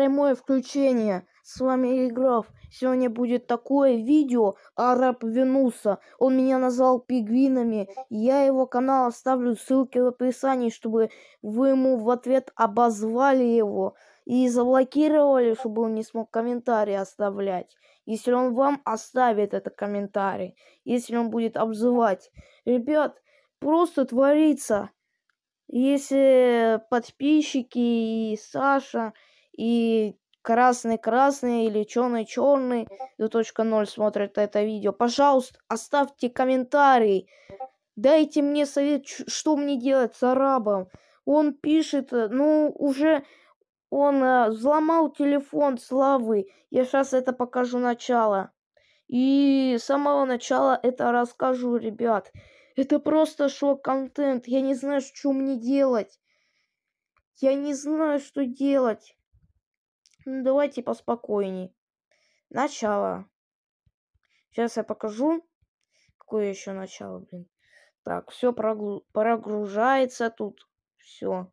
прямое включение. С вами Игров. Сегодня будет такое видео. Араб Венуса. Он меня назвал пигвинами. Я его канал оставлю ссылки в описании, чтобы вы ему в ответ обозвали его. И заблокировали, чтобы он не смог комментарии оставлять. Если он вам оставит этот комментарий. Если он будет обзывать. Ребят, просто творится если подписчики и Саша и красный-красный или черный-черный 2.0 смотрит это видео, пожалуйста, оставьте комментарий. Дайте мне совет, что мне делать с арабом. Он пишет, э, ну, уже он э, взломал телефон Славы. Я сейчас это покажу начало. И с самого начала это расскажу, ребят. Это просто шок-контент. Я не знаю, что мне делать. Я не знаю, что делать. Ну, давайте поспокойней. Начало. Сейчас я покажу. Какое еще начало, блин. Так, все прогру... прогружается тут. Все.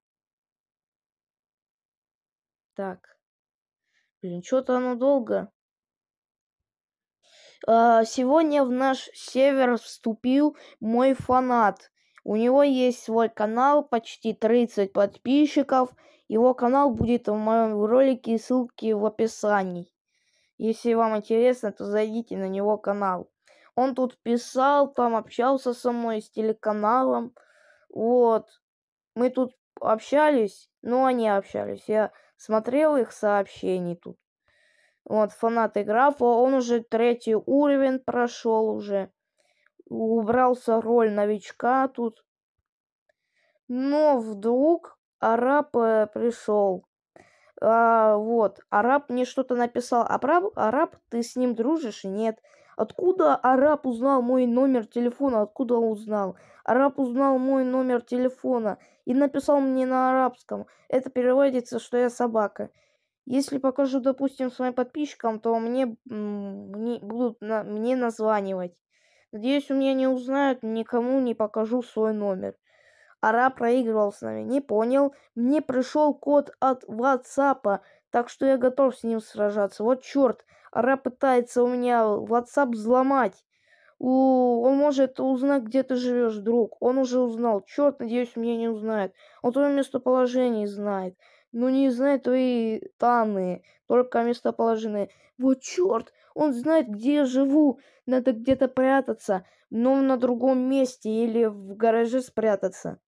Так. Блин, что-то оно долго. А, сегодня в наш север вступил мой фанат. У него есть свой канал, почти 30 подписчиков. Его канал будет в моем ролике, ссылки в описании. Если вам интересно, то зайдите на него канал. Он тут писал, там общался со мной с телеканалом. Вот. Мы тут общались, но они общались. Я смотрел их сообщения тут. Вот, фанаты графа, он уже третий уровень прошел уже. Убрался роль новичка тут. Но вдруг араб э, пришел. А, вот, араб мне что-то написал. Араб, а араб, ты с ним дружишь? Нет. Откуда араб узнал мой номер телефона? Откуда узнал? Араб узнал мой номер телефона и написал мне на арабском. Это переводится, что я собака. Если покажу, допустим, своим подписчикам, то мне, мне будут на, мне названивать. Надеюсь, у меня не узнают, никому не покажу свой номер. Ара проигрывал с нами. Не понял. Мне пришел код от WhatsApp, так что я готов с ним сражаться. Вот черт. Ара пытается у меня WhatsApp взломать. У, он может узнать, где ты живешь, друг. Он уже узнал. Черт, надеюсь, меня не узнает. Он твое местоположение знает. Но ну, не знает твои данные, только местоположение. Вот черт, он знает, где я живу. Надо где-то прятаться, но на другом месте или в гараже спрятаться.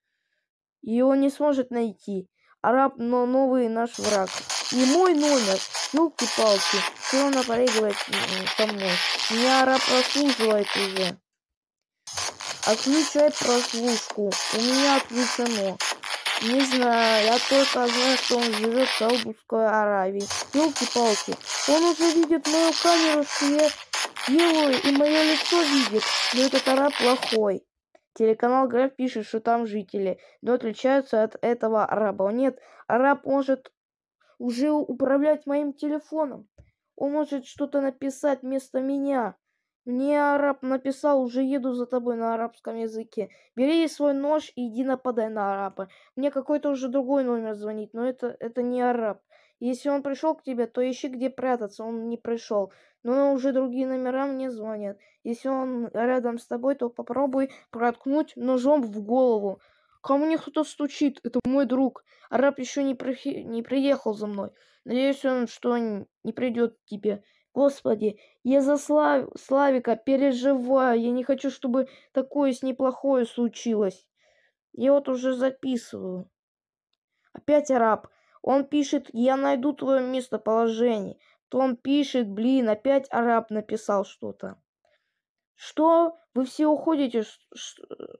Его не сможет найти. Араб, но новый наш враг. И мой номер. Ёлки-палки. Все он проигрывает со мной. Меня араб прослуживает уже. Отключай прослушку. У меня отключено. Не знаю, я только знаю, что он живет в Саудовской Аравии. Елки-палки, он уже видит мою камеру, что я делаю, и мое лицо видит, но этот араб плохой. Телеканал Граф пишет, что там жители, но отличаются от этого араба. Нет, араб может уже управлять моим телефоном. Он может что-то написать вместо меня. Мне араб написал, уже еду за тобой на арабском языке. Бери свой нож и иди нападай на араба. Мне какой-то уже другой номер звонит, но это, это не араб. Если он пришел к тебе, то ищи, где прятаться. Он не пришел. Но уже другие номера мне звонят. Если он рядом с тобой, то попробуй проткнуть ножом в голову. Кому не кто стучит? Это мой друг. Араб еще не, при... не приехал за мной. Надеюсь, он что не придет к тебе. Господи, я за Слав... Славика переживаю. Я не хочу, чтобы такое с неплохое случилось. Я вот уже записываю. Опять араб. Он пишет, я найду твое местоположение. То он пишет, блин, опять араб написал что-то. Что? Вы все уходите?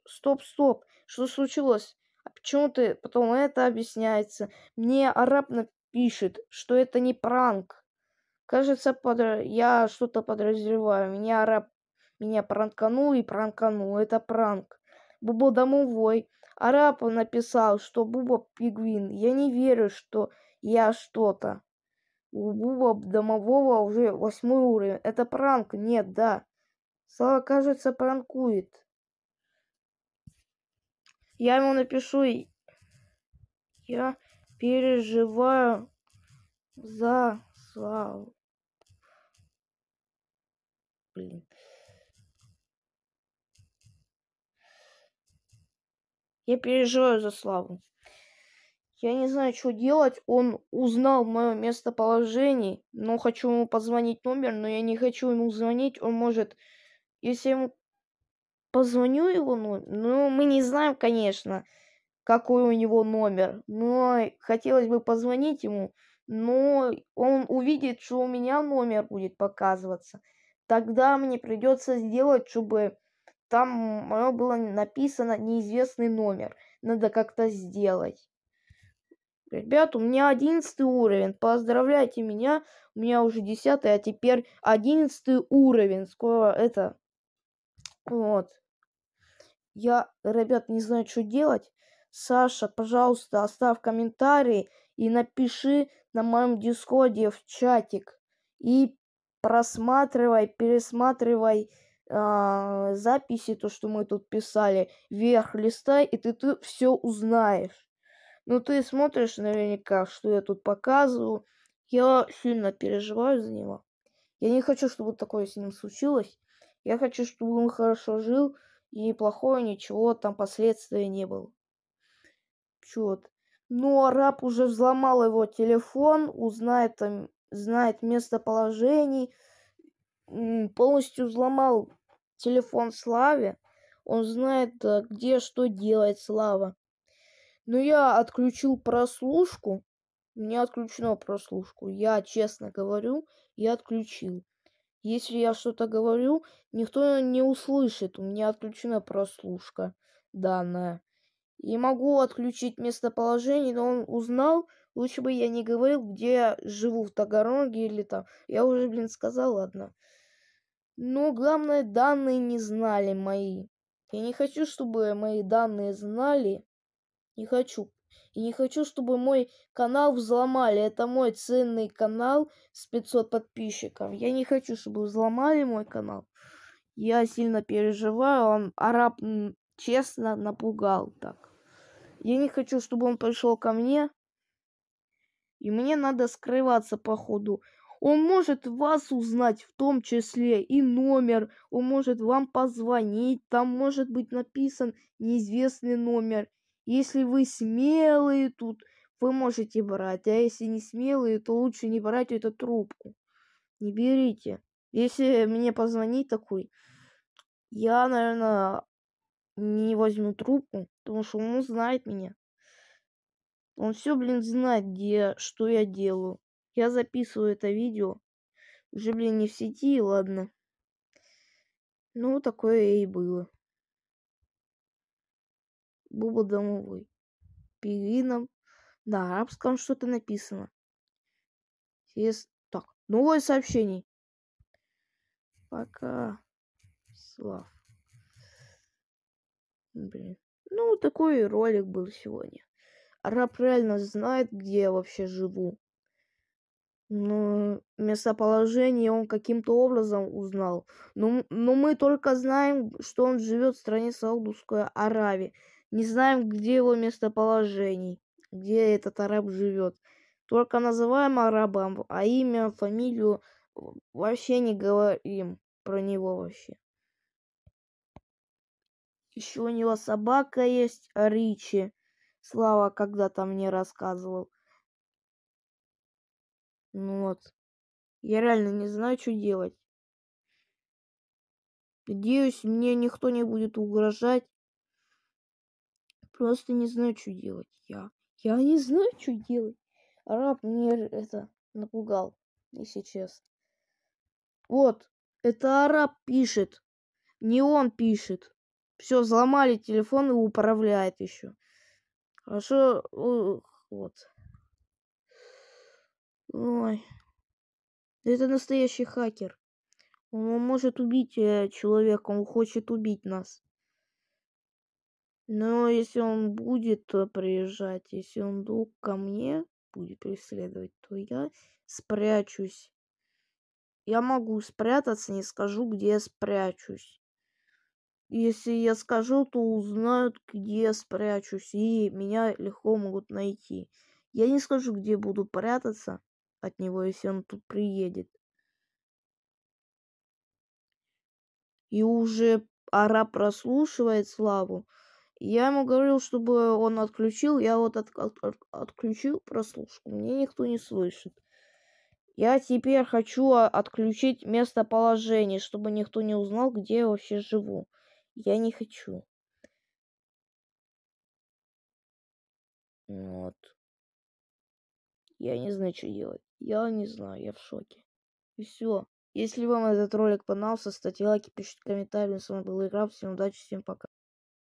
Стоп, стоп. Что случилось? А почему ты? Потом это объясняется. Мне араб напишет, что это не пранк. Кажется, подр... я что-то подозреваю. Меня араб меня пранканул и пранканул. Это пранк. Бубо домовой. Араб написал, что Буба пингвин. Я не верю, что я что-то. У Буба домового уже восьмой уровень. Это пранк? Нет, да. Слава, кажется, пранкует. Я ему напишу. Я переживаю за Славу. Блин. Я переживаю за Славу. Я не знаю, что делать. Он узнал мое местоположение, но ну, хочу ему позвонить номер, но я не хочу ему звонить. Он может, если я ему позвоню его номер, ну, мы не знаем, конечно, какой у него номер, но хотелось бы позвонить ему, но он увидит, что у меня номер будет показываться. Тогда мне придется сделать, чтобы там мое было написано неизвестный номер. Надо как-то сделать. Ребят, у меня одиннадцатый уровень. Поздравляйте меня. У меня уже десятый, а теперь одиннадцатый уровень. Скоро это... Вот. Я, ребят, не знаю, что делать. Саша, пожалуйста, оставь комментарий и напиши на моем дискорде в чатик. И просматривай, пересматривай а, записи, то, что мы тут писали, вверх листай, и ты, ты все узнаешь. Ну, ты смотришь наверняка, что я тут показываю. Я сильно переживаю за него. Я не хочу, чтобы такое с ним случилось. Я хочу, чтобы он хорошо жил, и плохое ничего там последствия не было. Чет. Но ну, араб уже взломал его телефон, узнает там, знает местоположение, полностью взломал телефон Славе. Он знает, э, где что делает Слава. Но я отключил прослушку. У меня отключено прослушку. Я честно говорю, я отключил. Если я что-то говорю, никто не услышит. У меня отключена прослушка данная. И могу отключить местоположение, но он узнал, лучше бы я не говорил, где я живу, в Таганроге или там. Я уже, блин, сказал, ладно. Но ну, главное, данные не знали мои. Я не хочу, чтобы мои данные знали. Не хочу. И не хочу, чтобы мой канал взломали. Это мой ценный канал с 500 подписчиков. Я не хочу, чтобы взломали мой канал. Я сильно переживаю. Он араб честно напугал так. Я не хочу, чтобы он пришел ко мне. И мне надо скрываться, походу. Он может вас узнать, в том числе и номер. Он может вам позвонить. Там может быть написан неизвестный номер. Если вы смелые тут, вы можете брать. А если не смелые, то лучше не брать эту трубку. Не берите. Если мне позвонить такой, я, наверное, не возьму трубку, потому что он знает меня. Он все, блин, знает, где, что я делаю. Я записываю это видео. Уже, блин, не в сети, ладно. Ну, такое и было. Буба домовой. Пирином. На арабском что-то написано. Есть... Так, новое сообщение. Пока. Слав. Блин. Ну, такой ролик был сегодня. Араб реально знает, где я вообще живу но ну, местоположение он каким-то образом узнал. Но, ну, но ну, мы только знаем, что он живет в стране Саудовской Аравии. Не знаем, где его местоположение, где этот араб живет. Только называем арабом, а имя, фамилию вообще не говорим про него вообще. Еще у него собака есть, Ричи. Слава когда-то мне рассказывал. Ну вот. Я реально не знаю, что делать. Надеюсь, мне никто не будет угрожать. Просто не знаю, что делать. Я, я не знаю, что делать. Араб мне это напугал, если честно. Вот, это араб пишет. Не он пишет. Все, взломали телефон и управляет еще. Хорошо, вот. Ой. Это настоящий хакер. Он может убить э, человека, он хочет убить нас. Но если он будет э, приезжать, если он вдруг ко мне будет преследовать, то я спрячусь. Я могу спрятаться, не скажу, где я спрячусь. Если я скажу, то узнают, где я спрячусь, и меня легко могут найти. Я не скажу, где буду прятаться, от него, если он тут приедет. И уже Ара прослушивает Славу. Я ему говорил, чтобы он отключил. Я вот от, от, отключил прослушку. Мне никто не слышит. Я теперь хочу а, отключить местоположение, чтобы никто не узнал, где я вообще живу. Я не хочу. Вот. Я не знаю, что делать. Я не знаю, я в шоке. И все. Если вам этот ролик понравился, ставьте лайки, пишите комментарии. С вами был Игра. Всем удачи, всем пока.